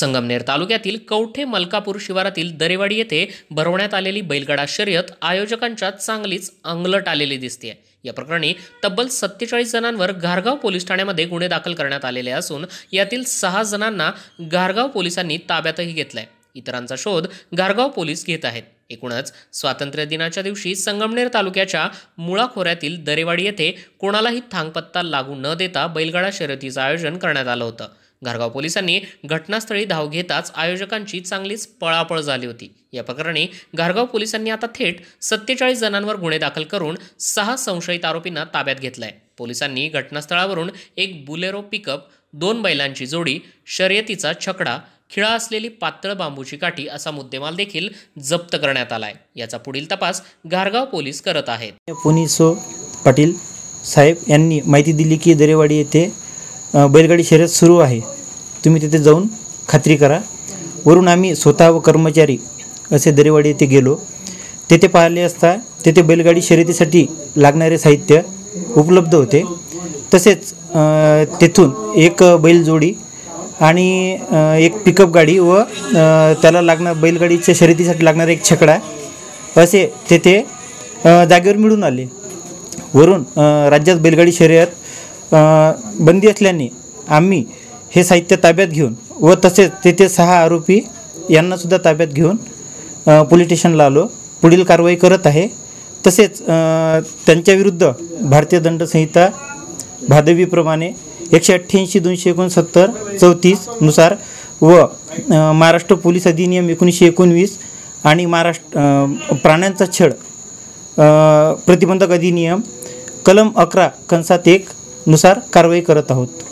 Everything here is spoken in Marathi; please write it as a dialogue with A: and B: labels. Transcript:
A: संगमनेर तालुक्यातील कवठे मलकापूर शिवारातील दरेवाडी येथे भरवण्यात आलेली बैलगाडा शर्यत आयोजकांच्या चांगलीच अंगलट आलेली दिसते या प्रकरणी तब्बल सत्तेचाळीस जणांवर घारगाव पोलीस ठाण्यामध्ये गुन्हे दाखल करण्यात आलेले असून यातील सहा जणांना घारगाव पोलिसांनी ताब्यातही घेतलाय इतरांचा शोध गारगाव पोलीस घेत आहेत एकूणच स्वातंत्र्य दिनाच्या दिवशी संगमनेर तालुक्याच्या मुळाखोऱ्यातील दरेवाडी येथे कोणालाही थांगपत्ता लागू न देता बैलगाडा शर्यतीचं आयोजन करण्यात आलं होतं घारगाव पोलिसांनी घटनास्थळी धाव घेताच आयोजकांची चांगलीच पळापळ झाली होती या प्रकरणी घारगाव पोलिसांनी आता थेट सत्तेचाळीस जणांवर गुन्हे दाखल करून सहा संशयित आरोपींना ताब्यात घेतलाय पोलिसांनी घटनास्थळावरून एक बुलेरो पिकअप दोन बैलांची जोडी शर्यतीचा छकडा खिळा असलेली पातळ बांबूची काठी असा मुद्देमाल देखील जप्त करण्यात आलाय याचा पुढील तपास घारगाव पोलीस करत आहेत
B: पुनिसो पाटील साहेब यांनी माहिती दिली की दरेवाडी येथे बैलगाडी शर्यत सुरू आहे तुम्ही तिथे जाऊन खात्री करा वरून आम्ही स्वतः व कर्मचारी असे दरेवाडी येथे गेलो तेथे पाहिले असता तेथे बैलगाडी शर्यतीसाठी लागणारे साहित्य उपलब्ध होते तसेच तेथून एक बैलजोडी आणि एक पिकअप गाडी व त्याला लागणार बैलगाडीच्या शर्यतीसाठी लागणारा एक छकडा असे तेथे जागेवर मिळून आले वरून राज्यात बैलगाडी शर्यत बंदी असल्याने आम्ही हे साहित्य ताब्यात घेऊन व तसेच तेथे सहा आरोपी यांनासुद्धा ताब्यात घेऊन पोलीस स्टेशनला आलो पुढील कारवाई करत आहे तसेच त्यांच्याविरुद्ध भारतीय दंड संहिता भादवीप्रमाणे एकशे अठ्ठ्याऐंशी दोनशे एकोणसत्तर चौतीसनुसार व महाराष्ट्र पोलीस अधिनियम एकोणीसशे एकोणवीस आणि महाराष्ट्र प्राण्यांचा छळ प्रतिबंधक अधिनियम कलम अकरा कंसात एक नुसार कारवाई करत आहोत